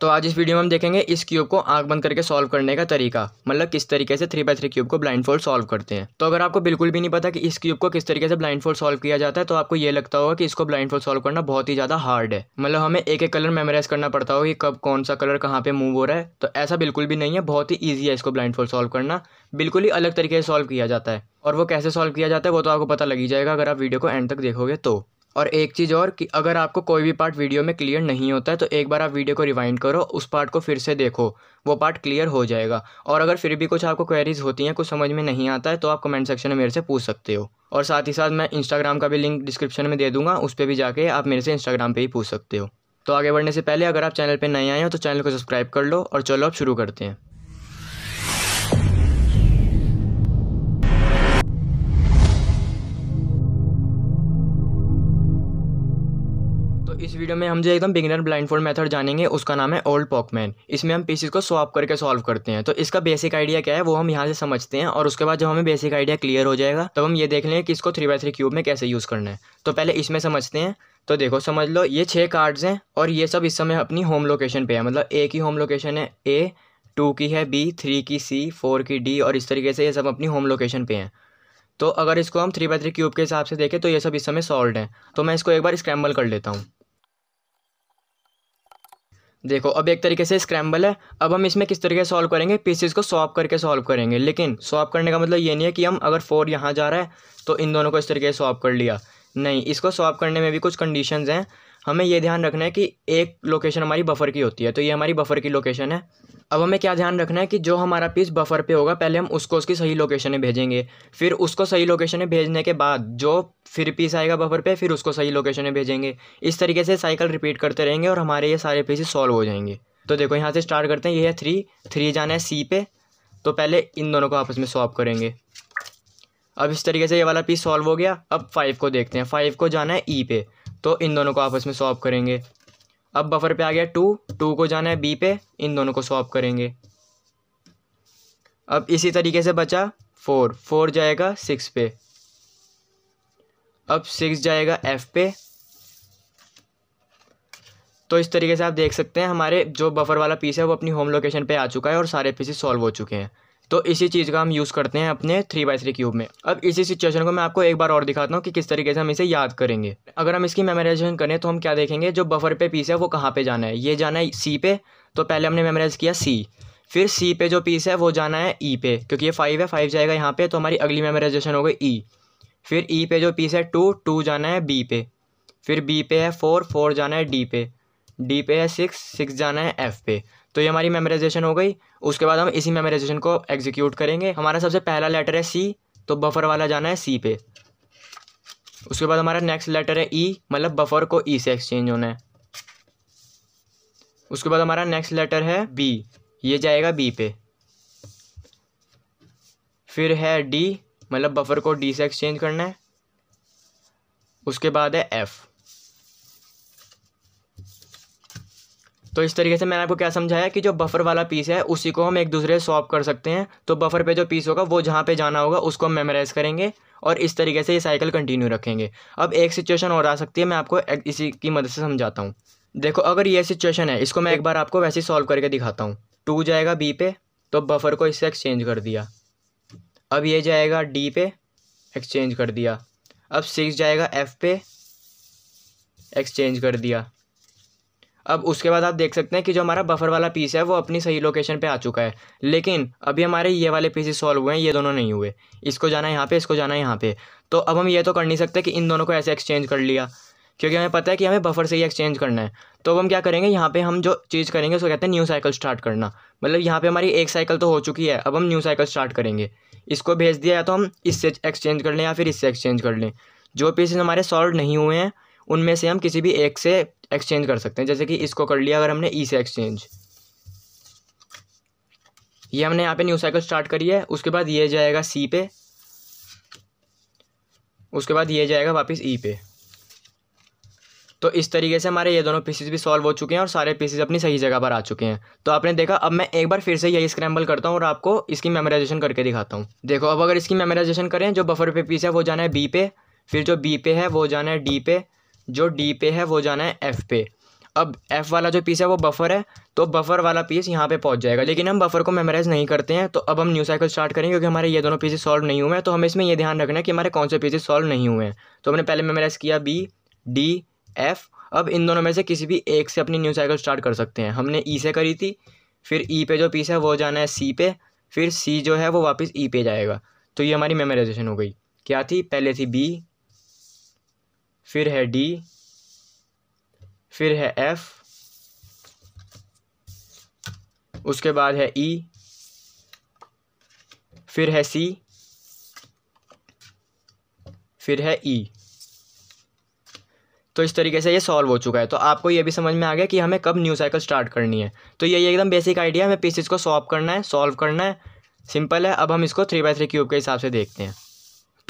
तो आज इस वीडियो में हम देखेंगे इस क्यूब को आंख बंद करके सॉल्व करने का तरीका मतलब किस तरीके से थ्री बाय थ्री क्यूब को ब्लाइंड फोल्ड सॉल्व करते हैं तो अगर आपको बिल्कुल भी नहीं पता कि इस क्यूब को किस तरीके से ब्लाइंड फोल्ड सॉल्व किया जाता है तो आपको ये लगता होगा कि इसको ब्लाइंड फोल्ड सॉल्व करना बहुत ही ज़्यादा हार्ड है मतलब हमें एक एक कलर मेमोराइज करना पड़ता हो कि कब कौन सा कलर कहाँ पर मूव हो रहा है तो ऐसा बिल्कुल भी नहीं है बहुत ही ईजी है इसको ब्लाइंड फोल्ड सॉल्व करना बिल्कुल ही अलग तरीके से सॉल्व किया जाता है और वो कैसे सॉल्व किया जाता है वो तो आपको पता लग ही जाएगा अगर आप वीडियो को एंड तक देखोगे तो और एक चीज़ और कि अगर आपको कोई भी पार्ट वीडियो में क्लियर नहीं होता है तो एक बार आप वीडियो को रिवाइंड करो उस पार्ट को फिर से देखो वो पार्ट क्लियर हो जाएगा और अगर फिर भी कुछ आपको क्वेरीज होती हैं कुछ समझ में नहीं आता है तो आप कमेंट सेक्शन में मेरे से पूछ सकते हो और साथ ही साथ मैं इंस्टाग्राम का भी लिंक डिस्क्रिप्शन में दे दूँगा उस पर भी जाके आप मेरे से इंस्टाग्राम पर ही पूछ सकते हो तो आगे बढ़ने से पहले अगर आप चैनल पर नए आए हो तो चैनल को सब्सक्राइब कर लो और चलो आप शुरू करते हैं वीडियो में हम जो एकदम बिगिनर फोल्ड मेथड जानेंगे उसका नाम है ओल्ड पॉकमैन इसमें हम पीसेस को स्वाप करके सॉल्व करते हैं तो इसका बेसिक आइडिया क्या है वो हम यहाँ से समझते हैं और उसके बाद जब हमें बेसिक आइडिया क्लियर हो जाएगा तब तो हम ये देख लेंगे कि इसको थ्री बाय थ्री क्यूब में कैसे यूज़ करना है तो पहले इसमें समझते हैं तो देखो समझ लो ये छः कार्ड्स हैं और ये सब इस समय अपनी होम लोकेशन पर है मतलब ए की होम लोकेशन है ए टू की है बी थ्री की सी फोर की डी और इस तरीके से ये सब अपनी होम लोकेशन पे हैं तो अगर इसको हम थ्री बाय थ्री क्यूब के हिसाब से देखें तो ये सब इस समय सॉल्व हैं तो मैं इसको एक बार स्क्रैम्बल कर लेता हूँ देखो अब एक तरीके से स्क्रैम्बल है अब हम इसमें किस तरीके से सॉल्व करेंगे पीसीज को सॉप करके सॉल्व करेंगे लेकिन सॉप करने का मतलब ये नहीं है कि हम अगर फोर यहाँ जा रहा है तो इन दोनों को इस तरीके से सॉप कर लिया नहीं इसको सॉप करने में भी कुछ कंडीशंस हैं हमें ये ध्यान रखना है कि एक लोकेशन हमारी बफर की होती है तो ये हमारी बफर की लोकेशन है अब हमें क्या ध्यान रखना है कि जो हमारा पीस बफर पे होगा पहले हम उसको उसकी सही लोकेशन में भेजेंगे फिर उसको सही लोकेशन में भेजने के बाद जो फिर पीस आएगा बफर पे फिर उसको सही लोकेशन में भेजेंगे इस तरीके से साइकिल रिपीट करते रहेंगे और हमारे ये सारे पीसेस सॉल्व हो जाएंगे तो देखो यहाँ से स्टार्ट करते हैं ये है थ्री थ्री जाना है सी पे तो पहले इन दोनों को आपस में सॉल्व करेंगे अब इस तरीके से ये वाला पीस सॉल्व हो गया अब फाइव को देखते हैं फाइव को जाना है ई e पे तो इन दोनों को आपस में सॉप करेंगे अब बफर पे आ गया टू टू को जाना है बी पे इन दोनों को सॉप करेंगे अब इसी तरीके से बचा फोर फोर जाएगा सिक्स पे अब सिक्स जाएगा एफ पे तो इस तरीके से आप देख सकते हैं हमारे जो बफर वाला पीस है वो अपनी होम लोकेशन पे आ चुका है और सारे पीसेस सॉल्व हो चुके हैं तो इसी चीज़ का हम यूज़ करते हैं अपने थ्री बाई थ्री क्यूब में अब इसी सिचुएशन को मैं आपको एक बार और दिखाता हूँ कि किस तरीके से हम इसे याद करेंगे अगर हम इसकी मेमोराइजेशन करें तो हम क्या देखेंगे जो बफर पे पीस है वो कहाँ पर जाना है ये जाना है सी पे तो पहले हमने मेमोराइज़ किया सी फिर सी पे जो पीस है वो जाना है ई e पे क्योंकि ये फाइव है फाइव जाएगा यहाँ पर तो हमारी अगली मेमोराइजेशन हो गई ई e। फिर ई e पे जो पीस है टू टू जाना है बी पे फिर बी पे है फोर फोर जाना है डी पे डी पे है सिक्स सिक्स जाना है एफ़ पे तो ये हमारी मेमोराइजेशन हो गई उसके बाद हम इसी मेमोराइजेशन को एग्जीक्यूट करेंगे हमारा सबसे पहला लेटर है सी तो बफर वाला जाना है सी पे उसके बाद हमारा नेक्स्ट लेटर है ई e, मतलब बफर को ई e से एक्सचेंज होना है उसके बाद हमारा नेक्स्ट लेटर है बी ये जाएगा बी पे फिर है डी मतलब बफर को डी से एक्सचेंज करना है उसके बाद है एफ़ तो इस तरीके से मैंने आपको क्या समझाया कि जो बफर वाला पीस है उसी को हम एक दूसरे से स्वॉप कर सकते हैं तो बफर पे जो पीस होगा वो जहाँ पे जाना होगा उसको हम मेमोराइज़ करेंगे और इस तरीके से ये साइकिल कंटिन्यू रखेंगे अब एक सिचुएशन और आ सकती है मैं आपको इसी की मदद से समझाता हूँ देखो अगर ये सिचुएशन है इसको मैं एक बार आपको वैसे ही सॉल्व करके दिखाता हूँ टू जाएगा बी पे तो बफर को इससे एक्सचेंज कर दिया अब ये जाएगा डी पे एक्सचेंज कर दिया अब सिक्स जाएगा एफ पे एक्सचेंज कर दिया अब उसके बाद आप देख सकते हैं कि जो हमारा बफर वाला पीस है वो अपनी सही लोकेशन पे आ चुका है लेकिन अभी हमारे ये वाले पीसेस सॉल्व हुए हैं ये दोनों नहीं हुए इसको जाना है यहाँ पे इसको जाना है यहाँ पे तो अब हम ये तो कर नहीं सकते कि इन दोनों को ऐसे एक्सचेंज कर लिया क्योंकि हमें पता है कि हमें बफर से ही एक्सचेंज करना है तो अब हम क्या करेंगे यहाँ पर हम जो चीज़ करेंगे उसको कहते हैं न्यू साइकिल स्टार्ट करना मतलब यहाँ पर हमारी एक साइकिल तो हो चुकी है अब हम न्यू साइकिल स्टार्ट करेंगे इसको भेज दिया या तो हम इससे एक्सचेंज कर लें या फिर इससे एक्सचेंज कर लें जो पीसेज हमारे सॉल्व नहीं हुए हैं उनमें से हम किसी भी एक से एक्सचेंज कर सकते हैं जैसे कि इसको कर लिया अगर हमने ई e से एक्सचेंज ये हमने यहाँ पे न्यू साइकिल स्टार्ट करी है उसके बाद ये जाएगा सी पे उसके बाद ये जाएगा वापस ई e पे तो इस तरीके से हमारे ये दोनों पीसीज भी सॉल्व हो चुके हैं और सारे पीसीज अपनी सही जगह पर आ चुके हैं तो आपने देखा अब मैं एक बार फिर से यही स्क्रैम्बल करता हूँ और आपको इसकी मेमोराइजेशन करके दिखाता हूँ देखो अब अगर इसकी मेमोराइजेशन करें जो बफर पे पीस है वो जाना है बी पे फिर जो बी पे है वो जाना है डी पे जो डी पे है वो जाना है एफ़ पे अब एफ़ वाला जो पीस है वो बफर है तो बफर वाला पीस यहाँ पे पहुँच जाएगा लेकिन हम बफर को मेमोराइज़ नहीं करते हैं तो अब हम न्यू साइकिल स्टार्ट करेंगे क्योंकि हमारे ये दोनों पीसेज सॉल्व नहीं हुए हैं तो हमें इसमें ये ध्यान रखना है कि हमारे कौन से पीसेज सॉल्व नहीं हुए हैं तो हमने पहले मेमोराइज़ किया बी डी एफ़ अब इन दोनों में से किसी भी एक से अपनी न्यू साइकिल स्टार्ट कर सकते हैं हमने ई e से करी थी फिर ई e पे जो पीस है वो जाना है सी पे फिर सी जो है वो वापस ई e पे जाएगा तो ये हमारी मेमोराइजेशन हो गई क्या थी पहले थी बी फिर है डी फिर है एफ उसके बाद है ई e, फिर है सी फिर है ई e। तो इस तरीके से ये सॉल्व हो चुका है तो आपको ये भी समझ में आ गया कि हमें कब न्यू साइकिल स्टार्ट करनी है तो ये एकदम बेसिक आइडिया हमें पीसेस को सॉल्व करना है सॉल्व करना है सिंपल है अब हम इसको थ्री बाय थ्री क्यूब के हिसाब से देखते हैं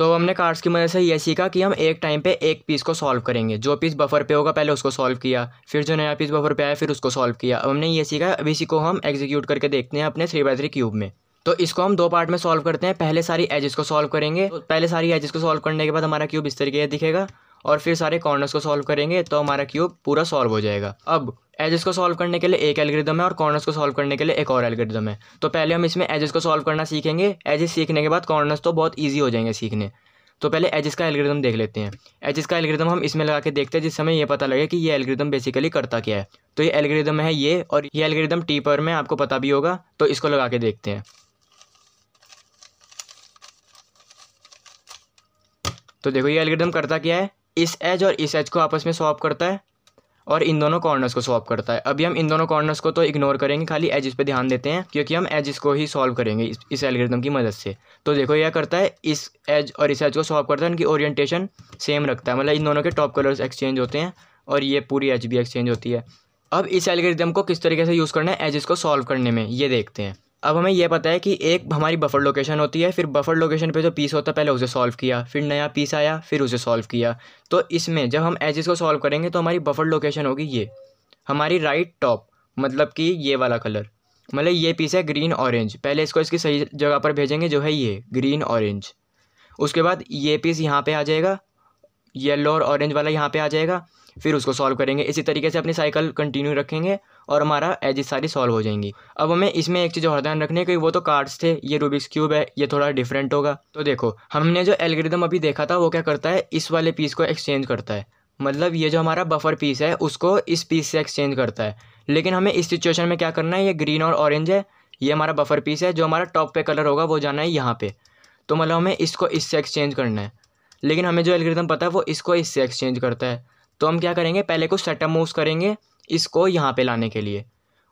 तो हमने कार्ड्स की मदद से ये सीखा कि हम एक टाइम पे एक पीस को सॉल्व करेंगे जो पीस बफर पे होगा पहले उसको सॉल्व किया फिर जो नया पीस बफर पे आया फिर उसको सॉल्व किया अब हमने ये सीखा अब इसी को हम एग्जीक्यूट करके देखते हैं अपने थ्री बाई थ्री क्यूब में तो इसको हम दो पार्ट में सॉल्व करते हैं पहले सारी एजेस को सॉल्व करेंगे तो पहले सारी एजेस को सॉल्व करने के बाद हमारा क्यूब इस तरीके दिखेगा और फिर सारे कॉर्नर्स को सॉल्व करेंगे तो हमारा क्यूब पूरा सॉल्व हो जाएगा अब एजेस को सॉल्व करने के लिए एक एल्ग्रिदम है और कॉर्नर्स को सॉल्व करने के लिए एक और एल्ग्रिदम है तो पहले हम इसमें एजेस को सॉल्व करना सीखेंगे एजेस सीखने के बाद कॉर्नर्स तो बहुत ईजी हो जाएंगे सीखने तो पहले एजिस का एल्ग्रिदम देख लेते हैं एजिस का एल्ग्रिदम हम इसमें लगा के देखते हैं जिससे हमें ये पता लगे कि ये एल्ग्रिदम बेसिकली करता क्या है तो ये एल्ग्रिदम है ये और ये एल्ग्रिदम टी पर में आपको पता भी होगा तो इसको लगा के देखते हैं तो देखो ये एल्ग्रिदम करता क्या है इस एज और इस एज को आपस में स्वाप करता है और इन दोनों कॉर्नर्स को सॉल्व करता है अभी हम इन दोनों कॉर्नर्स को तो इग्नोर करेंगे खाली एजिस पे ध्यान देते हैं क्योंकि हम एजिस को ही सॉल्व करेंगे इस, एलग्रिदम की मदद से तो देखो यह करता है इस एज और इस एज को सॉल्व करता है इनकी ओरिएंटेशन सेम रखता है मतलब इन दोनों के टॉप कलर्स एक्सचेंज होते हैं और ये पूरी एज भी एक्सचेंज होती है अब इस एलग्रिदम को किस तरीके से यूज़ करना है एजिस को सॉल्व करने में ये देखते हैं अब हमें यह पता है कि एक हमारी बफर लोकेशन होती है फिर बफर लोकेशन पे जो पीस होता है पहले उसे सॉल्व किया फिर नया पीस आया फिर उसे सॉल्व किया तो इसमें जब हम एजेस को सॉल्व करेंगे तो हमारी बफर लोकेशन होगी ये हमारी राइट टॉप मतलब कि ये वाला कलर मतलब ये पीस है ग्रीन ऑरेंज पहले इसको इसकी सही जगह पर भेजेंगे जो है ये ग्रीन ऑरेंज उसके बाद ये पीस यहाँ पर आ जाएगा येलो और ऑरेंज वाला यहाँ पर आ जाएगा फिर उसको सॉल्व करेंगे इसी तरीके से अपनी साइकिल कंटिन्यू रखेंगे और हमारा एजिस सारी सॉल्व हो जाएंगी अब हमें इसमें एक चीज़ और ध्यान रखनी है कि वो तो कार्ड्स थे ये रूबिक्स क्यूब है ये थोड़ा डिफरेंट होगा तो देखो हमने जो एलग्रिदम अभी देखा था वो क्या करता है इस वाले पीस को एक्सचेंज करता है मतलब ये जो हमारा बफर पीस है उसको इस पीस से एक्सचेंज करता है लेकिन हमें इस सिचुएशन में क्या करना है ये ग्रीन और ऑरेंज है ये हमारा बफर पीस है जो हमारा टॉप पे कलर होगा वो जाना है यहाँ पे तो मतलब हमें इसको इससे एक्सचेंज करना है लेकिन हमें जो एल्ग्रिदम पता है वो इसको इससे एक्सचेंज करता है तो हम क्या करेंगे पहले कुछ सेटअप मूव्स करेंगे इसको यहाँ पे लाने के लिए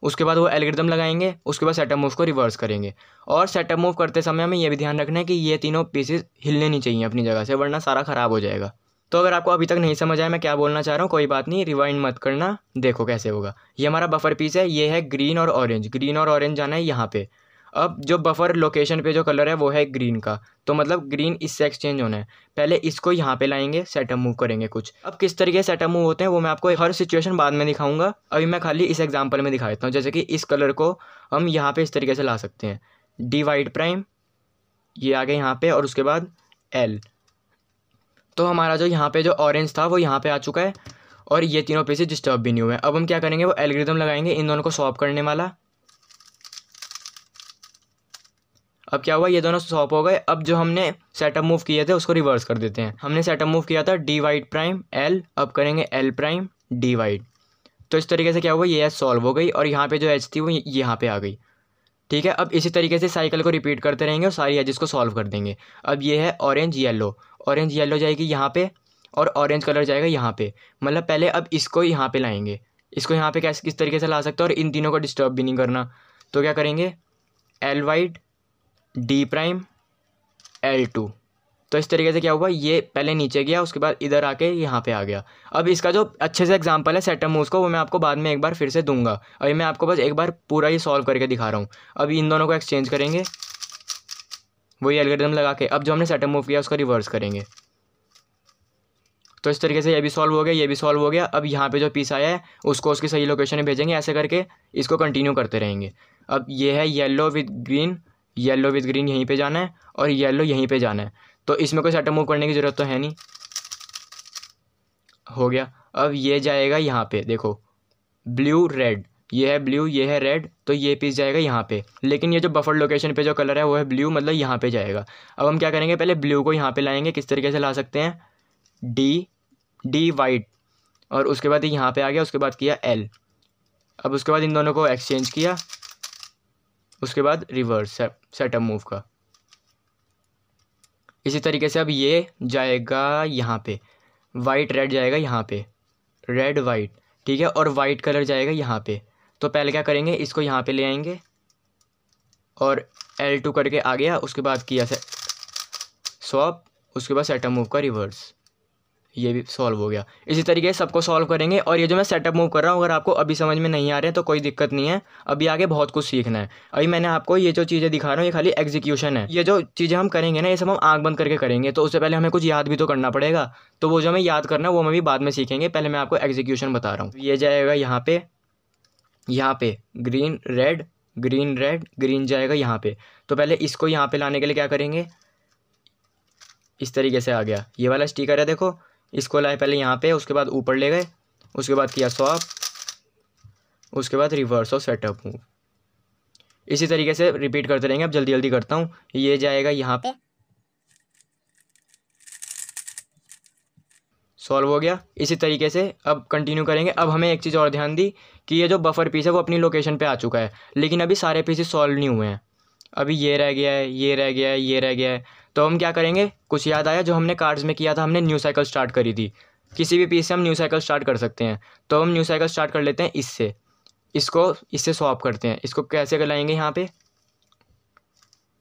उसके बाद वो एलग्रिदम लगाएंगे उसके बाद सेटअप मूव को रिवर्स करेंगे और सेटअप मूव करते समय हमें यह भी ध्यान रखना है कि ये तीनों पीसेस हिलने नहीं चाहिए अपनी जगह से वरना सारा ख़राब हो जाएगा तो अगर आपको अभी तक नहीं समझ आया मैं क्या बोलना चाह रहा हूँ कोई बात नहीं रिवाइंड मत करना देखो कैसे होगा ये हमारा बफर पीस है ये है ग्रीन और ऑरेंज ग्रीन और ऑरेंज जाना है यहाँ पर अब जो बफर लोकेशन पे जो कलर है वो है ग्रीन का तो मतलब ग्रीन इससे एक्सचेंज होना है पहले इसको यहाँ पे लाएंगे सेटअप मूव करेंगे कुछ अब किस तरीके सेटअप मूव होते हैं वो मैं आपको हर सिचुएशन बाद में दिखाऊंगा अभी मैं खाली इस एग्जाम्पल में दिखा देता हूँ जैसे कि इस कलर को हम यहाँ पर इस तरीके से ला सकते हैं डी वाइट प्राइम ये आ गए यहाँ पर और उसके बाद एल तो हमारा जो यहाँ पे जो ऑरेंज था वो यहाँ पर आ चुका है और ये तीनों पीसेज डिस्टर्ब भी नहीं हुए अब हम क्या करेंगे वो एलग्रिदम लगाएंगे इन दोनों को सॉप करने वाला अब क्या हुआ ये दोनों सॉप हो गए अब जो हमने सेटअप मूव किए थे उसको रिवर्स कर देते हैं हमने सेटअप मूव किया था डी वाइट प्राइम एल अब करेंगे एल प्राइम डी वाइट तो इस तरीके से क्या हुआ ये एच सॉल्व हो गई और यहाँ पे जो एच थी वो यहाँ पे आ गई ठीक है अब इसी तरीके से साइकिल को रिपीट करते रहेंगे और सारी एजेस को सॉल्व कर देंगे अब ये है ऑरेंज येलो ऑरेंज येलो जाएगी यहाँ पे और ऑरेंज कलर जाएगा यहाँ पे मतलब पहले अब इसको यहाँ पे लाएंगे इसको यहाँ पे कैसे किस तरीके से ला सकते हैं और इन तीनों को डिस्टर्ब भी नहीं करना तो क्या करेंगे L white D prime L two तो इस तरीके से क्या हुआ ये पहले नीचे गया उसके बाद इधर आके यहाँ पे आ गया अब इसका जो अच्छे से एग्जांपल है सेटअप मूव को वो मैं आपको बाद में एक बार फिर से दूंगा अभी मैं आपको बस एक बार पूरा ही सॉल्व करके दिखा रहा हूँ अब इन दोनों को एक्सचेंज करेंगे वही एल्गोरिदम लगा के अब जो हमने सेटअप मूव किया उसका रिवर्स करेंगे तो इस तरीके से ये भी सॉल्व हो गया ये भी सॉल्व हो गया अब यहाँ पे जो पीस आया है उसको उसकी सही लोकेशन में भेजेंगे ऐसे करके इसको कंटिन्यू करते रहेंगे अब ये है yellow with green yellow with green यहीं पे जाना है और येलो यहीं पे जाना है तो इसमें कोई सेटअप मूव करने की ज़रूरत तो है नहीं हो गया अब ये जाएगा यहाँ पे देखो ब्लू रेड ये है ब्लू ये है रेड तो ये पीस जाएगा यहाँ पे लेकिन ये जो बफर लोकेशन पे जो कलर है वो है ब्लू मतलब यहाँ पे जाएगा अब हम क्या करेंगे पहले ब्लू को यहाँ पे लाएंगे किस तरीके से ला सकते हैं डी डी वाइट और उसके बाद यहाँ पे आ गया उसके बाद किया एल अब उसके बाद इन दोनों को एक्सचेंज किया उसके बाद रिवर्स है सेटअप मूव का इसी तरीके से अब ये जाएगा यहाँ पे वाइट रेड जाएगा यहाँ पे रेड वाइट ठीक है और वाइट कलर जाएगा यहाँ पे तो पहले क्या करेंगे इसको यहाँ पे ले आएंगे और L2 करके आ गया उसके बाद किया से स्वॉप उसके बाद सेटअप मूव का रिवर्स ये भी सॉल्व हो गया इसी तरीके से सबको सॉल्व करेंगे और ये जो मैं सेटअप मूव कर रहा हूँ अगर आपको अभी समझ में नहीं आ रहे हैं तो कोई दिक्कत नहीं है अभी आगे बहुत कुछ सीखना है अभी मैंने आपको ये जो चीज़ें दिखा रहा हूँ ये खाली एग्जीक्यूशन है ये जो चीज़ें हम करेंगे ना ये सब हम आँख बंद करके करेंगे तो उससे पहले हमें कुछ याद भी तो करना पड़ेगा तो वो जो हमें याद करना है वो हम भी बाद में सीखेंगे पहले मैं आपको एग्जीक्यूशन बता रहा हूँ ये जाएगा यहाँ पे यहाँ पे green red green red green जाएगा यहाँ पे तो पहले इसको यहाँ पे लाने के लिए क्या करेंगे इस तरीके से आ गया ये वाला स्टिकर है देखो इसको लाए पहले यहाँ पे उसके बाद ऊपर ले गए उसके बाद किया स्वाप उसके बाद रिवर्स और सेटअप मूव इसी तरीके से रिपीट करते रहेंगे अब जल्दी जल्दी करता हूँ ये जाएगा यहाँ पे सॉल्व हो गया इसी तरीके से अब कंटिन्यू करेंगे अब हमें एक चीज़ और ध्यान दी कि ये जो बफर पीस है वो अपनी लोकेशन पे आ चुका है लेकिन अभी सारे पीसेस सॉल्व नहीं हुए हैं अभी ये रह गया है ये रह गया है ये रह गया है तो हम क्या करेंगे कुछ याद आया जो हमने कार्ड्स में किया था हमने न्यू साइकिल स्टार्ट करी थी किसी भी पीस से हम न्यू साइकिल स्टार्ट कर सकते हैं तो हम न्यू साइकिल स्टार्ट कर लेते हैं इससे इसको इससे स्वाप करते हैं इसको कैसे लाएंगे यहाँ पे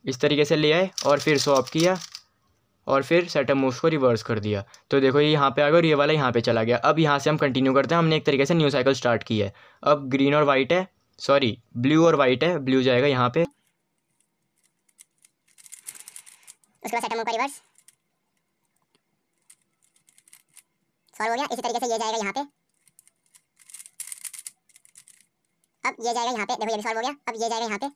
इस तरीके से ले आए और फिर स्वाप किया और फिर सेटअप मूव को रिवर्स कर दिया तो देखो ये यहाँ पे आ गया और ये वाला यहाँ पे चला गया अब यहाँ से हम कंटिन्यू करते हैं हमने एक तरीके से न्यू साइकिल स्टार्ट की है अब ग्रीन और वाइट है सॉरी ब्लू और वाइट है ब्लू जाएगा यहाँ पे उसके बाद सेट मूव रिवर्स सॉल्व हो गया इसी तरीके से ये जाएगा यहाँ पे अब ये जाएगा यहाँ पे देखो ये सॉल्व हो गया अब ये जाएगा यहाँ पे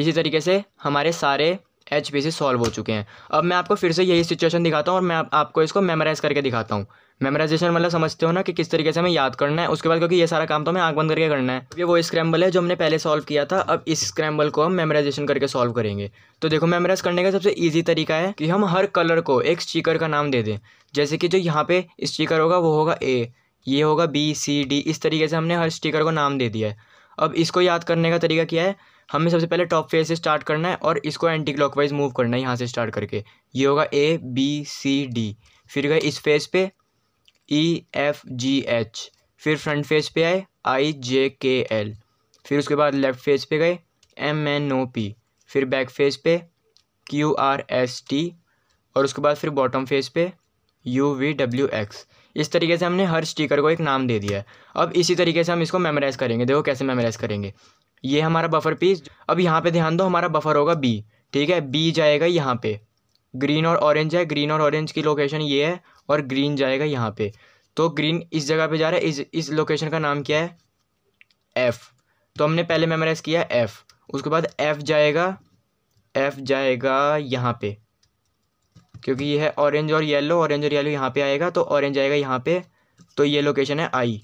इसी तरीके से हमारे सारे एच पी सी सॉल्व हो चुके हैं अब मैं आपको फिर से यही सिचुएशन दिखाता हूँ और मैं आप, आपको इसको मेमोराइज़ करके दिखाता हूँ मेमोराइजेशन मतलब समझते हो ना कि किस तरीके से हमें याद करना है उसके बाद क्योंकि ये सारा काम तो हमें आँख बंद करके करना है ये वो स्क्रैम्बल है जो हमने पहले सॉल्व किया था अब इस स्क्रैम्बल को हम मेमोराइजेशन करके सॉल्व करेंगे तो देखो मेमोराइज करने का सबसे ईजी तरीका है कि हम हर कलर को एक स्टीकर का नाम दे दें जैसे कि जो यहाँ पे स्टीकर होगा वो होगा ए ये होगा बी सी डी इस तरीके से हमने हर स्टीकर को नाम दे दिया है अब इसको याद करने का तरीका क्या है हमें सबसे पहले टॉप फेस से स्टार्ट करना है और इसको एंटी क्लॉकवाइज मूव करना है यहाँ से स्टार्ट करके ये होगा ए बी सी डी फिर गए इस फेस पे ई एफ जी एच फिर फ्रंट फेस पे आए आई जे के एल फिर उसके बाद लेफ्ट फेस पे गए एम एन ओ पी फिर बैक फेस पे क्यू आर एस टी और उसके बाद फिर बॉटम फेस पे यू वी डब्ल्यू एक्स इस तरीके से हमने हर स्टिकर को एक नाम दे दिया है अब इसी तरीके से हम इसको मेमोराइज़ करेंगे देखो कैसे मेमोराइज़ करेंगे ये हमारा बफर पीस अब यहाँ पे ध्यान दो हमारा बफर होगा बी ठीक है बी जाएगा यहाँ पे ग्रीन और ऑरेंज है ग्रीन और ऑरेंज की लोकेशन ये है और ग्रीन जाएगा यहाँ पे तो ग्रीन इस जगह पे जा रहा है इस इस लोकेशन का नाम क्या है एफ़ तो हमने पहले मेमोराइज़ किया एफ़ उसके बाद एफ़ जाएगा एफ़ जाएगा यहाँ पे क्योंकि ये है ऑरेंज और येलो ऑरेंज और येलो यहाँ पे आएगा तो ऑरेंज आएगा यहाँ पे तो ये लोकेशन है आई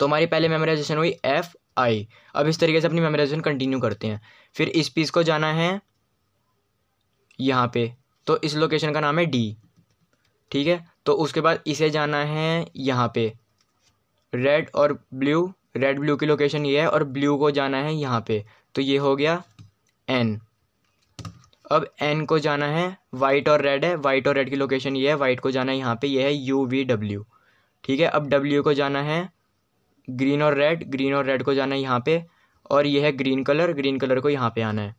तो हमारी पहले मेमोराइजेशन हुई एफ़ आई अब इस तरीके से अपनी मेमोराइजेशन कंटिन्यू करते हैं फिर इस पीस को जाना है यहाँ पे तो इस लोकेशन का नाम है डी ठीक है तो उसके बाद इसे जाना है यहाँ पे रेड और ब्लू रेड ब्लू की लोकेशन ये है और ब्लू को जाना है यहाँ पे तो ये हो गया एन अब एन को जाना है वाइट और रेड है वाइट और रेड की लोकेशन ये है वाइट को जाना है यहाँ पे ये है यू वी डब्ल्यू ठीक है अब डब्ल्यू को जाना है ग्रीन और रेड ग्रीन और रेड को जाना है यहाँ पे और यह है ग्रीन कलर ग्रीन कलर को यहाँ पे आना है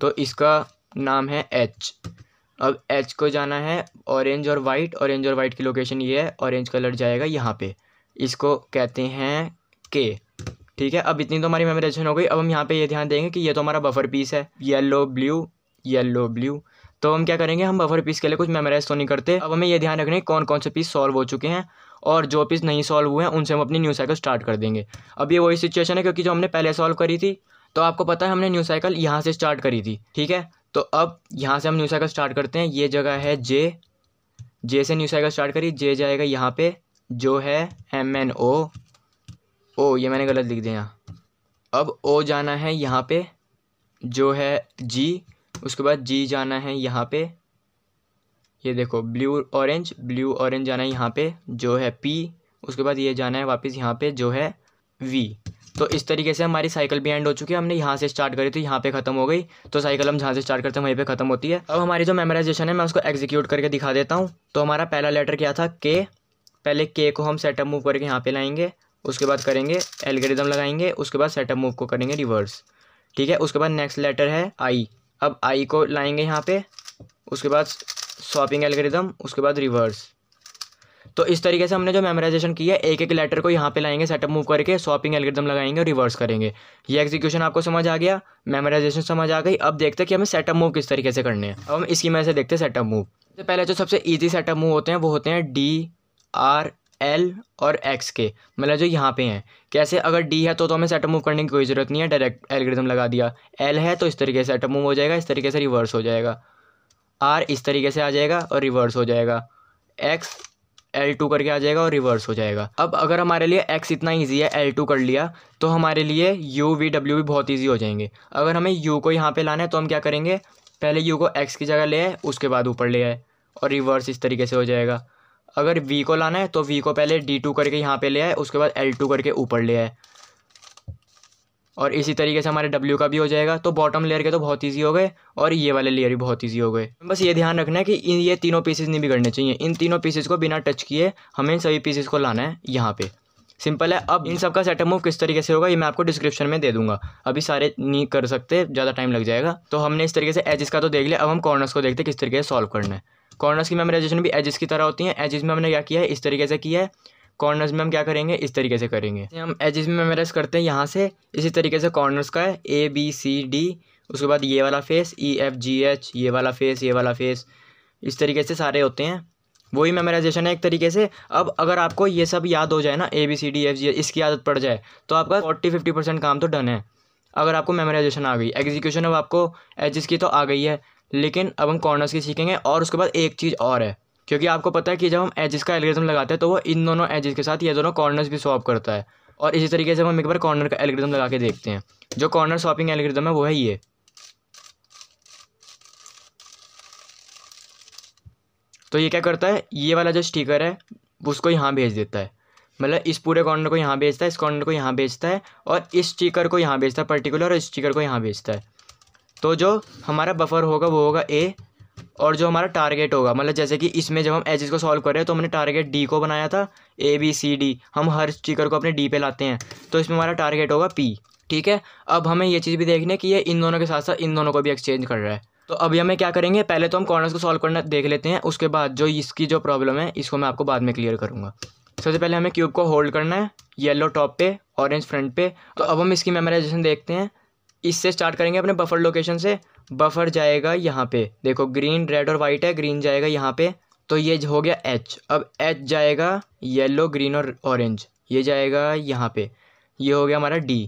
तो इसका नाम है एच अब एच को जाना है ऑरेंज और वाइट ऑरेंज और वाइट की लोकेशन ये है ऑरेंज कलर जाएगा यहाँ पे इसको कहते हैं के ठीक है अब इतनी तो हमारी मेमोरेशन हो गई अब हम यहाँ पे ये ध्यान देंगे कि ये तो हमारा बफर पीस है येलो ब्लू येलो ब्लू तो हम क्या करेंगे हम बफर पीस के लिए कुछ मेमोराइज तो नहीं करते अब हमें ये ध्यान रखना है कौन कौन से पीस सॉल्व हो चुके हैं और जो पीस नहीं सॉल्व हुए हैं उनसे हम अपनी न्यू साइकिल स्टार्ट कर देंगे अब ये वही सिचुएशन है क्योंकि जो हमने पहले सॉल्व करी थी तो आपको पता है हमने न्यू साइकिल यहाँ से स्टार्ट करी थी ठीक है तो अब यहाँ से हम न्यू साइकिल स्टार्ट करते हैं ये जगह है जे जे से न्यू साइकिल स्टार्ट करी जे जाएगा यहाँ पे जो है एम एन ओ ओ ये मैंने गलत लिख दिया अब ओ जाना है यहाँ पे जो है जी उसके बाद जी जाना है यहाँ पे ये देखो ब्लू ऑरेंज ब्लू ऑरेंज जाना है यहाँ पे जो है पी उसके बाद ये जाना है वापस यहाँ पे जो है वी तो इस तरीके से हमारी साइकिल भी एंड हो चुकी है हमने यहाँ से स्टार्ट करी थी तो यहाँ पे खत्म हो गई तो साइकिल हम जहाँ से स्टार्ट करते हैं वहीं पे खत्म होती है अब हमारी जो मेमोराइजेशन है मैं उसको एग्जीक्यूट करके दिखा देता हूँ तो हमारा पहला लेटर क्या था के पहले के को हम सेटअप मूव करके यहाँ पे लाएंगे उसके बाद करेंगे एल्गेरिदम लगाएंगे उसके बाद सेटअप मूव को करेंगे रिवर्स ठीक है उसके बाद नेक्स्ट लेटर है आई अब आई को लाएंगे यहाँ पे उसके बाद स्वॉपिंग एलग्रिदम उसके बाद रिवर्स तो इस तरीके से हमने जो मेमोराइजेशन किया है एक एक लेटर को यहाँ पे लाएंगे सेटअप मूव करके स्वॉपिंग एलग्रिदम लगाएंगे और रिवर्स करेंगे ये एग्जीक्यूशन आपको समझ आ गया मेमोराइजेशन समझ आ गई अब देखते हैं कि हमें सेटअप मूव किस तरीके से करने हैं अब हम इसकी मैं से देखते हैं सेटअप मूव सबसे पहले जो सबसे ईजी सेटअप मूव होते हैं वो होते हैं डी आर एल और एक्स के मतलब जो यहाँ पे हैं कैसे अगर डी है तो तो हमें सेटअप मूव करने की कोई ज़रूरत नहीं है डायरेक्ट एलग्रिदम लगा दिया एल है तो इस तरीके से सेटअप मूव हो जाएगा इस तरीके से रिवर्स हो जाएगा आर इस तरीके से आ जाएगा और रिवर्स हो जाएगा एक्स एल टू करके आ जाएगा और रिवर्स हो जाएगा अब अगर हमारे लिए एक्स इतना ईजी है एल टू कर लिया तो हमारे लिए यू वी डब्ल्यू भी बहुत ईजी हो जाएंगे अगर हमें यू को यहाँ पे लाना है तो हम क्या करेंगे पहले यू को एक्स की जगह ले आए उसके बाद ऊपर ले आए और रिवर्स इस तरीके से हो जाएगा अगर वी को लाना है तो वी को पहले डी टू करके यहाँ पे ले आए उसके बाद एल टू करके ऊपर ले आए और इसी तरीके से हमारे डब्ल्यू का भी हो जाएगा तो बॉटम लेयर के तो बहुत ईजी हो गए और ये वाले लेयर भी बहुत ईजी हो गए बस ये ध्यान रखना है कि इन ये तीनों पीसेज नहीं बिगड़ने चाहिए इन तीनों पीसेज को बिना टच किए हमें सभी पीसेज को लाना है यहाँ पर सिंपल है अब इन सब का सेटअप मूव किस तरीके से होगा ये मैं आपको डिस्क्रिप्शन में दे दूंगा अभी सारे नहीं कर सकते ज़्यादा टाइम लग जाएगा तो हमने इस तरीके से एजिस का तो देख लिया अब हम कॉर्नर्स को देखते किस तरीके से सॉल्व करना है कॉर्नर्स की मेमोराइजेशन भी एजेस की तरह होती है एजेस में हमने क्या किया है इस तरीके से किया है कॉर्नर्स में हम क्या करेंगे इस तरीके से करेंगे तो हम एजेस में मेमोराइज करते हैं यहाँ से इसी तरीके से कॉर्नर्स का है ए बी सी डी उसके बाद ये वाला face E F G H ये वाला फेस ये वाला फेस इस तरीके से सारे होते हैं वही मेमोराइजेशन है एक तरीके से अब अगर आपको ये सब याद हो जाए ना A B C D F G H इसकी आदत पड़ जाए तो आपका फोर्टी फिफ्टी परसेंट काम तो डन है अगर आपको मेमोराइजेशन आ गई एग्जीक्यूशन अब आपको एजिस की तो आ गई है लेकिन अब हम कॉर्नर्स की सीखेंगे और उसके बाद एक चीज़ और है क्योंकि आपको पता है कि जब हम एजिस का एल्ग्रिदम लगाते हैं तो वो इन दोनों एजिस के साथ ये दोनों कॉर्नर्स भी स्वॉप करता है और इसी तरीके से हम एक बार कॉर्नर का एल्ग्रिदम लगा के देखते हैं जो कॉर्नर स्वॉपिंग एल्ग्रिदम है वो है ये तो ये क्या करता है ये वाला जो स्टिकर है उसको यहाँ भेज देता है मतलब इस पूरे कॉर्नर को यहाँ भेजता है इस कॉर्नर को यहाँ भेजता है और इस स्टिकर को यहाँ भेजता है पर्टिकुलर और इस स्टिकर को यहाँ भेजता है तो जो हमारा बफर होगा वो होगा ए और जो हमारा टारगेट होगा मतलब जैसे कि इसमें जब हम एजिस को सॉल्व कर रहे हैं तो हमने टारगेट डी को बनाया था ए बी सी डी हम हर स्टिकर को अपने डी पे लाते हैं तो इसमें हमारा टारगेट होगा पी ठीक है अब हमें ये चीज़ भी देखनी है कि ये इन दोनों के साथ साथ इन दोनों को भी एक्सचेंज कर रहा है तो अभी हमें क्या करेंगे पहले तो हम कॉर्नर्स को सॉल्व करना देख लेते हैं उसके बाद जो इसकी जो प्रॉब्लम है इसको मैं आपको बाद में क्लियर करूँगा सबसे पहले हमें क्यूब को होल्ड करना है येलो टॉप पे ऑरेंज फ्रंट पे तो अब हम इसकी मेमोराइजेशन देखते हैं इससे स्टार्ट करेंगे अपने बफर लोकेशन से बफर जाएगा यहाँ पे देखो ग्रीन रेड और वाइट है ग्रीन जाएगा यहाँ पे तो ये हो गया एच अब एच जाएगा येलो ग्रीन और ऑरेंज ये जाएगा यहाँ पे ये हो गया हमारा डी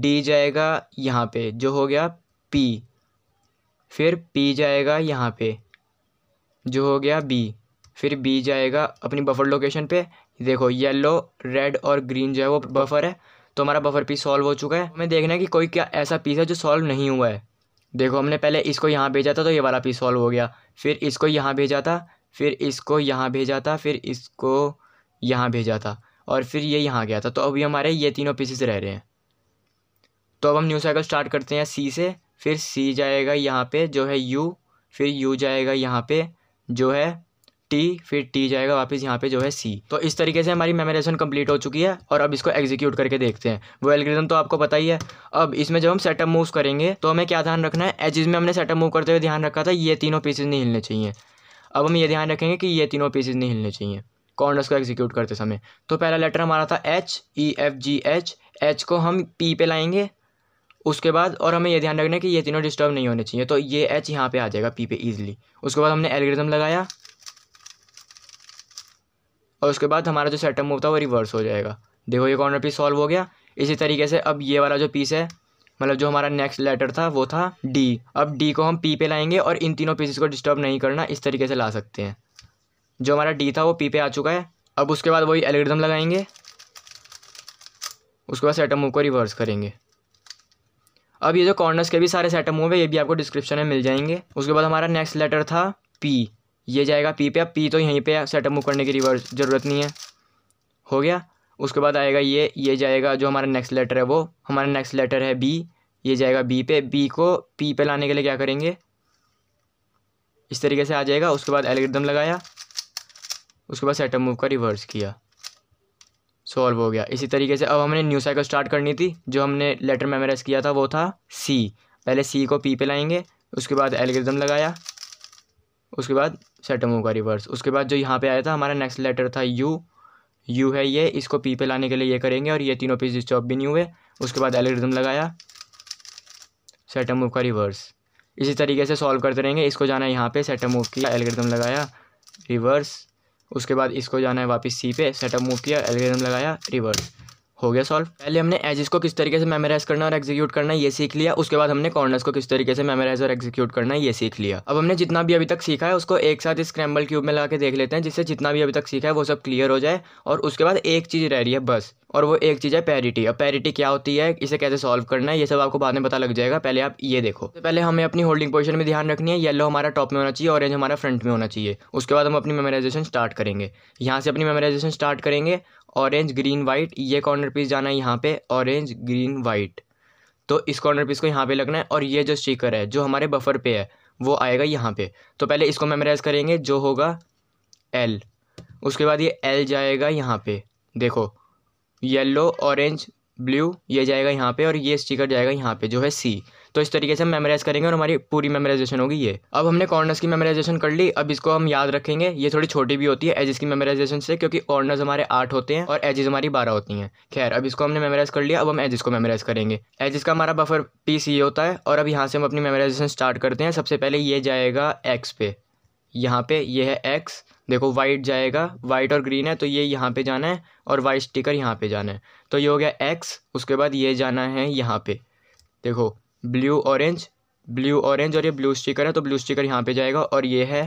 डी जाएगा यहाँ पे जो हो गया पी फिर पी जाएगा यहाँ पे जो हो गया बी फिर बी जाएगा अपनी बफर लोकेशन पे देखो येलो रेड और ग्रीन जो है वो बफर है तो हमारा बफर पीस सॉल्व हो चुका है हमें देखना है कि कोई क्या ऐसा पीस है जो सॉल्व नहीं हुआ है देखो हमने पहले इसको यहाँ भेजा था तो ये वाला पीस सॉल्व हो गया फिर इसको यहाँ भेजा था फिर इसको यहाँ भेजा था फिर इसको यहाँ भेजा था और फिर ये यहाँ गया था तो अभी हमारे ये तीनों पीसेस रह रहे हैं तो अब हम न्यू साइकिल स्टार्ट करते हैं सी से फिर सी जाएगा यहाँ पे जो है यू फिर यू जाएगा यहाँ पे जो है टी फिर टी जाएगा वापस यहाँ पे जो है सी तो इस तरीके से हमारी मेमोरेशन कंप्लीट हो चुकी है और अब इसको एग्जीक्यूट करके देखते हैं वो एलग्रिजम तो आपको पता ही है अब इसमें जब हम सेटअप मूव करेंगे तो हमें क्या ध्यान रखना है एच में हमने सेटअप मूव करते हुए ध्यान रखा था ये तीनों पीसेज नहीं हिलने चाहिए अब हम ये ध्यान रखेंगे कि ये तीनों पीसेज नहीं हिलने चाहिए कॉर्नर्स को एग्जीक्यूट करते समय तो पहला लेटर हमारा था H E F G H H को हम पी पे लाएंगे उसके बाद और हमें यह ध्यान रखना है कि ये तीनों डिस्टर्ब नहीं होने चाहिए तो ये एच यहाँ पे आ जाएगा पी पे ईजिली उसके बाद हमने एलग्रिजम लगाया और उसके बाद हमारा जो सेटअप मूव था वो रिवर्स हो जाएगा देखो ये कॉर्नर पीस सॉल्व हो गया इसी तरीके से अब ये वाला जो पीस है मतलब जो हमारा नेक्स्ट लेटर था वो था डी अब डी को हम पी पे लाएंगे और इन तीनों पीसेस को डिस्टर्ब नहीं करना इस तरीके से ला सकते हैं जो हमारा डी था वो पी पे आ चुका है अब उसके बाद वही एल्गोरिदम लगाएंगे उसके बाद सेटअप मूव को रिवर्स करेंगे अब ये जो कॉर्नर्स के भी सारे सेटअप मूव है ये भी आपको डिस्क्रिप्शन में मिल जाएंगे उसके बाद हमारा नेक्स्ट लेटर था पी ये जाएगा पी पे अब पी तो यहीं पे सेटअप मूव करने की रिवर्स ज़रूरत नहीं है हो गया उसके बाद आएगा ये ये जाएगा जो हमारा नेक्स्ट लेटर है वो हमारा नेक्स्ट लेटर है बी ये जाएगा बी पे बी को पी पे लाने के लिए क्या करेंगे इस तरीके से आ जाएगा उसके बाद एलग्रदम लगाया उसके बाद सेटअप मूव का रिवर्स किया सॉल्व हो गया इसी तरीके से अब हमने न्यू साइकिल स्टार्ट करनी थी जो हमने लेटर मेमोराइज किया था वो था सी पहले सी को पी पे लाएंगे उसके बाद एलग्रदम लगाया उसके बाद सेटम होगा रिवर्स उसके बाद जो यहाँ पे आया था हमारा नेक्स्ट लेटर था यू यू है ये इसको पी पे लाने के लिए ये करेंगे और ये तीनों पीस डिस्टॉप भी नहीं हुए उसके बाद एलिग्रिदम लगाया सेटम मूव का रिवर्स इसी तरीके से सॉल्व करते रहेंगे इसको जाना है यहाँ पे सेटम मूव किया एलग्रिदम लगाया रिवर्स उसके बाद इसको जाना है वापस सी पे सेटअप मूव किया एलग्रिदम लगाया रिवर्स हो गया सॉल्व पहले हमने एजिस को किस तरीके से मेमोराइज करना और एग्जीक्यूट करना ये सीख लिया उसके बाद हमने कॉर्नर्स को किस तरीके से मेमोराइज और एग्जीक्यूट करना ये सीख लिया अब हमने जितना भी अभी तक सीखा है उसको एक साथ स्क्रैम्बल क्यूब में लगा के देख लेते हैं जिससे जितना भी अभी तक सीखा है वो सब क्लियर हो जाए और उसके बाद एक चीज़ रह रही है बस और वो एक चीज़ है पैरिटी अब पैरिटी क्या होती है इसे कैसे सॉल्व करना है ये सब आपको बाद में पता लग जाएगा पहले आप ये देखो तो पहले हमें अपनी होल्डिंग पोजीशन में ध्यान रखनी है येलो हमारा टॉप में होना चाहिए ऑरेंज हमारा फ्रंट में होना चाहिए उसके बाद हम अपनी मेमोराइजेशन स्टार्ट करेंगे यहाँ से अपनी मेमोराइजेशन स्टार्ट करेंगे ऑरेंज ग्रीन वाइट ये कॉर्नर पीस जाना है यहाँ पे ऑरेंज ग्रीन वाइट तो इस कॉर्नर पीस को यहाँ पे लगना है और ये जो स्टिकर है जो हमारे बफर पे है वो आएगा यहाँ पे तो पहले इसको मेमोराइज करेंगे जो होगा एल उसके बाद ये एल जाएगा यहाँ पे देखो येल्लो ऑरेंज ब्लू ये जाएगा यहाँ पे और ये स्टिकर जाएगा यहाँ पे जो है सी तो इस तरीके से हम मेमोराइज करेंगे और हमारी पूरी मेमोराइजेशन होगी ये अब हमने कॉर्नर्स की मेमोराइजेशन कर ली अब इसको हम याद रखेंगे ये थोड़ी छोटी भी होती है एजिस की मेमोराइजेशन से क्योंकि कॉर्नर्स हमारे आठ होते हैं और एजिस हमारी बारह होती हैं खैर अब इसको हमने मेमोराइज कर लिया अब हम एजिस को मेमोराइज करेंगे एजिस का हमारा बफर पीस ये होता है और अब यहाँ से हम अपनी मेमोराइजेशन स्टार्ट करते हैं सबसे पहले ये जाएगा एक्स पे यहाँ पे ये है एक्स देखो वाइट जाएगा वाइट और ग्रीन है तो ये यहाँ पे जाना है और वाइट स्टिकर यहाँ पे जाना है तो ये हो गया एक्स उसके बाद ये जाना है यहाँ पे देखो ब्लू ऑरेंज ब्लू ऑरेंज और ये ब्लू स्टिकर है तो ब्लू स्टिकर यहाँ पे जाएगा और ये है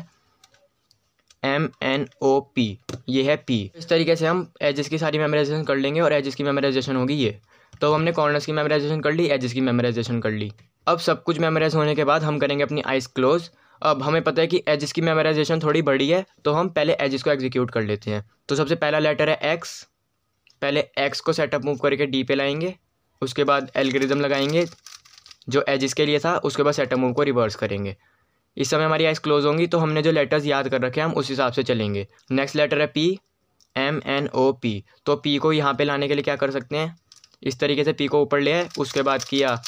एम एन ओ पी ये है पी इस तरीके से हम एजेस की सारी मेमोराइजेशन कर लेंगे और एजेस की मेमोराइजेशन होगी ये तो हमने कॉर्नर्स की मेमोराइजेशन कर ली एजेस की मेमोराइजेशन कर ली अब सब कुछ मेमोराइज होने के बाद हम करेंगे अपनी आइस क्लोज़ अब हमें पता है कि एजिस की मेमोराइजेशन थोड़ी बड़ी है तो हम पहले एजिस को एग्जीक्यूट कर लेते हैं तो सबसे पहला लेटर है एक्स पहले एक्स को सेटअप मूव करके डी पे लाएंगे उसके बाद एल्गोरिदम लगाएंगे जो एज इसके लिए था उसके बाद सेटअप मूव को रिवर्स करेंगे इस समय हमारी आइज़ क्लोज होंगी तो हमने जो लेटर्स याद कर रखे हैं हम उस हिसाब से चलेंगे नेक्स्ट लेटर है P M N O P तो पी को यहाँ पे लाने के लिए क्या कर सकते हैं इस तरीके से पी को ऊपर ले आए उसके बाद किया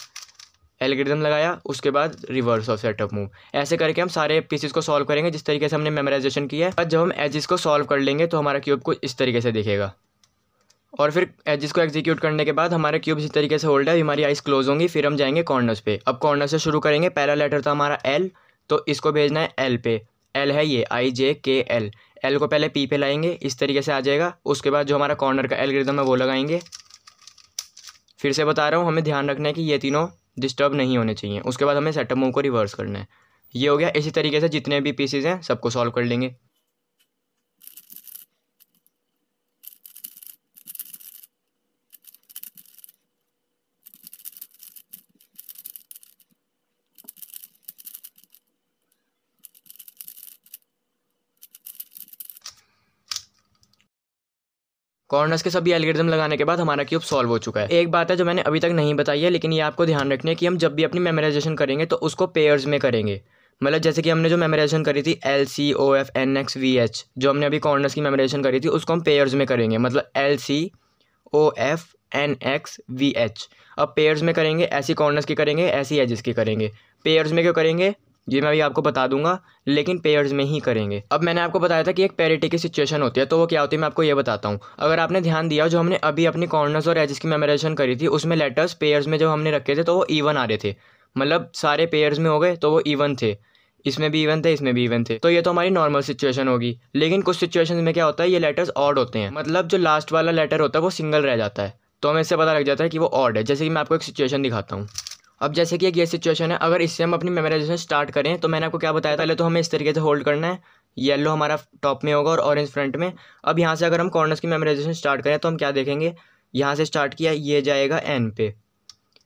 एलग्रिदम लगाया उसके बाद रिवर्स ऑफ सेटअप मूव ऐसे करके हम सारे पीसेस को सॉल्व करेंगे जिस तरीके से हमने मेमोराइजेशन किया है जब हम एजिस को सॉल्व कर लेंगे तो हमारा क्यूब को इस तरीके से दिखेगा और फिर एजिस को एग्जीक्यूट करने के बाद हमारे क्यूब इसी तरीके से होल्ड है हमारी आइस क्लोज होंगी फिर हम जाएंगे कॉर्नर्स पे अब कॉर्नर से शुरू करेंगे पहला लेटर था हमारा एल तो इसको भेजना है एल पे एल है ये आई जे के एल एल को पहले पी पे लाएंगे इस तरीके से आ जाएगा उसके बाद जो हमारा कॉर्नर का एलग्रिदम है वो लगाएंगे फिर से बता रहा हूँ हमें ध्यान रखना है कि ये तीनों डिस्टर्ब नहीं होने चाहिए उसके बाद हमें सेटअप मूव को रिवर्स करना है ये हो गया इसी तरीके से जितने भी पीसीज हैं सबको सॉल्व कर लेंगे कॉर्नर्स के सभी एल्गेरिदम लगाने के बाद हमारा क्यूब सॉल्व हो चुका है एक बात है जो मैंने अभी तक नहीं बताई है लेकिन ये आपको ध्यान रखना है कि हम जब भी अपनी मेमोराइजेशन करेंगे तो उसको पेयर्स में करेंगे मतलब जैसे कि हमने जो मेमोराइजेशन करी थी L C O F N X V H जो हमने अभी कॉर्नर्स की मेमोराइजेशन करी थी उसको हम पेयर्स में करेंगे मतलब L C O F N X V H अब पेयर्स में करेंगे ऐसी कॉर्नर्स की करेंगे ऐसी एजेस की करेंगे पेयर्स में क्यों करेंगे ये मैं अभी आपको बता दूंगा लेकिन पेयर्स में ही करेंगे अब मैंने आपको बताया था कि एक पेरिटी की सिचुएशन होती है तो वो क्या होती है मैं आपको ये बताता हूँ अगर आपने ध्यान दिया जो हमने अभी अपने कॉर्नर्स और एजेस की मेमोरेशन करी थी उसमें लेटर्स पेयर्स में जो हमने रखे थे तो वो ईवन आ रहे थे मतलब सारे पेयर्स में हो गए तो वो ईवन थे इसमें भी इवन थे इसमें भी इवन थे तो ये तो हमारी नॉर्मल सिचुएशन होगी लेकिन कुछ सिचुएशन में क्या होता है ये लेटर्स ऑड होते हैं मतलब जो लास्ट वाला लेटर होता है वो सिंगल रह जाता है तो हमें इससे पता लग जाता है कि वो ऑड है जैसे कि मैं आपको एक सिचुएशन दिखाता हूँ अब जैसे कि एक ये सिचुएशन है अगर इससे हम अपनी मेमोराइजेशन स्टार्ट करें तो मैंने आपको क्या बताया था पहले तो हमें इस तरीके से होल्ड करना है येलो हमारा टॉप में होगा और ऑरेंज फ्रंट में अब यहाँ से अगर हम कॉर्नर्स की मेमोराइजेशन स्टार्ट करें तो हम क्या देखेंगे यहाँ से स्टार्ट किया ये जाएगा एन पे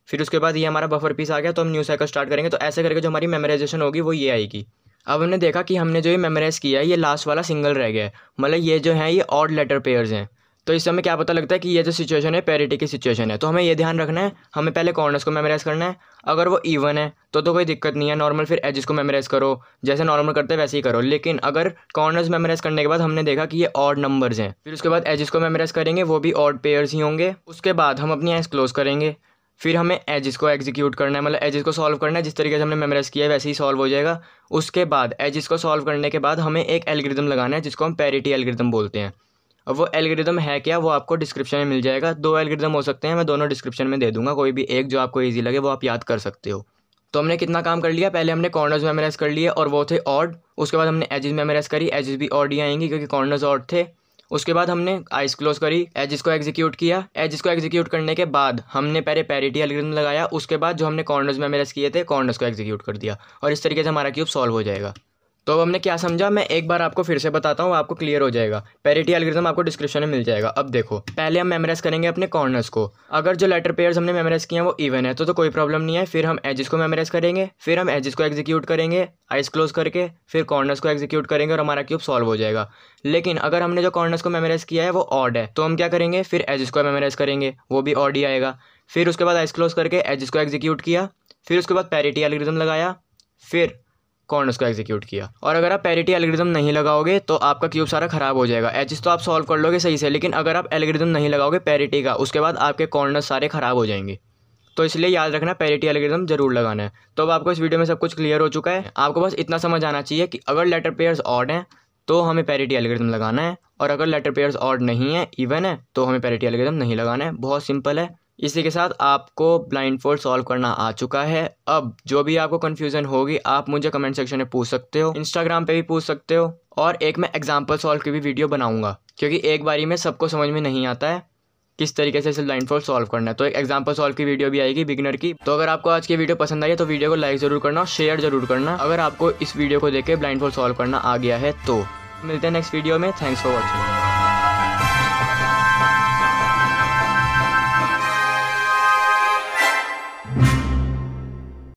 फिर उसके बाद ये हमारा बफर पीस आ गया तो हम न्यू साइकिल स्टार्ट करेंगे तो ऐसे करके जो हमारी मेमोराइजेशन होगी वो ये आएगी अब हमने देखा कि हमने जो ये मेमोराइज़ किया है ये लास्ट वाला सिंगल रह गया है मतलब ये जो है ये ऑड लेटर पेयर्स हैं तो इस समय क्या पता लगता है कि ये जो सिचुएशन है पैरिटी की सिचुएशन है तो हमें ये ध्यान रखना है हमें पहले कॉर्नर्स को मेमोराइज़ करना है अगर वो इवन है तो तो कोई दिक्कत नहीं है नॉर्मल फिर एजेस को मेमोराइज़ करो जैसे नॉर्मल करते हैं वैसे ही करो लेकिन अगर कॉर्नर्स मेमोराइज़ करने के बाद हमने देखा कि ये ऑड नंबर्स हैं फिर उसके बाद एजेस को मेमोराइज़ करेंगे वो भी ऑड पेयर्स ही होंगे उसके बाद हम अपनी एज क्लोज करेंगे फिर हमें एजिस को एग्जीक्यूट करना है मतलब एजिस को सॉल्व करना है जिस तरीके से हमने मेमोराइज किया है वैसे ही सॉल्व हो जाएगा उसके बाद एजिस को सॉल्व करने के बाद हमें एक एल्गोरिथम लगाना है जिसको हम पैरिटी एल्गोरिथम बोलते हैं अब वो एलग्रिदम है क्या वो आपको डिस्क्रिप्शन में मिल जाएगा दो एलग्रिदम हो सकते हैं मैं दोनों डिस्क्रिप्शन में दे दूंगा कोई भी एक जो आपको ईजी लगे वो आप याद कर सकते हो तो हमने कितना काम कर लिया पहले हमने कॉर्नर्स मेमोराइज कर लिए और वो थे ऑड उसके बाद हमने एजिस मेमोराइज करी एजिस भी ऑड ही आएंगी क्योंकि कॉर्नर्स ऑड थे उसके बाद हमने आइस क्लोज करी एजिस को एग्जीक्यूट किया एजिस को एग्जीक्यूट करने के बाद हमने पहले पैरिटी एलग्रिदम लगाया उसके बाद जो हमने कॉर्नर्स मेमोराइज किए थे कॉर्नर्स को एग्जीक्यूट कर दिया और इस तरीके से हमारा क्यूब सॉल्व हो जाएगा तो अब हमने क्या समझा मैं एक बार आपको फिर से बताता हूँ आपको क्लियर हो जाएगा पेरिटी एलग्रिजम आपको डिस्क्रिप्शन में मिल जाएगा अब देखो पहले हम मेमोराइज करेंगे अपने कॉर्नर्स को अगर जो लेटर पेयर्स हमने मेमोराइज किए हैं वो इवन है तो तो कोई प्रॉब्लम नहीं है फिर हम एजिस को मेमोराइज करेंगे फिर हम एजिस को एग्जीक्यूट करेंगे आइस क्लोज करके फिर कॉर्नर्स को एग्जीक्यूट करेंगे और हमारा क्यूब सॉल्व हो जाएगा लेकिन अगर हमने जो कॉर्नर्स को मेमोराइज किया है वो ऑड है तो हम क्या करेंगे फिर एजिस को मेमोराइज करेंगे वो भी ऑड ही आएगा फिर उसके बाद आइस क्लोज करके एजिस को एग्जीक्यूट किया फिर उसके बाद पेरिटी एलग्रिजम लगाया फिर कौन उसको एग्जीक्यूट किया और अगर आप पैरिटी एलग्रिदम नहीं लगाओगे तो आपका क्यूब सारा खराब हो जाएगा एचिस तो आप सॉल्व कर लोगे सही से लेकिन अगर आप एलग्रिदम नहीं लगाओगे पैरिटी का उसके बाद आपके कॉर्नर सारे ख़राब हो जाएंगे तो इसलिए याद रखना पैरिटी एलग्रिदम जरूर लगाना है तो अब आपको इस वीडियो में सब कुछ क्लियर हो चुका है आपको बस इतना समझ आना चाहिए कि अगर लेटर पेयर्स ऑड हैं तो हमें पैरिटी एलग्रिदम लगाना है और अगर लेटर पेयर्स ऑड नहीं है इवन है तो हमें पैरिटी एलग्रिदम नहीं लगाना है बहुत सिंपल है इसी के साथ आपको ब्लाइंड फोल्ड सॉल्व करना आ चुका है अब जो भी आपको कन्फ्यूज़न होगी आप मुझे कमेंट सेक्शन में पूछ सकते हो इंस्टाग्राम पे भी पूछ सकते हो और एक मैं एग्जांपल सॉल्व की भी वीडियो बनाऊंगा क्योंकि एक बारी में सबको समझ में नहीं आता है किस तरीके से इसे ब्लाइंड फोल्ड सॉल्व करना है तो एक एग्जाम्पल सॉल्व की वीडियो भी आएगी बिगनर की तो अगर आपको आज की वीडियो पसंद आई है तो वीडियो को लाइक जरूर करना और शेयर जरूर करना अगर आपको इस वीडियो को देख के ब्लाइंड फोल्ड सॉल्व करना आ गया है तो मिलते हैं नेक्स्ट वीडियो में थैंक्स फॉर वॉचिंग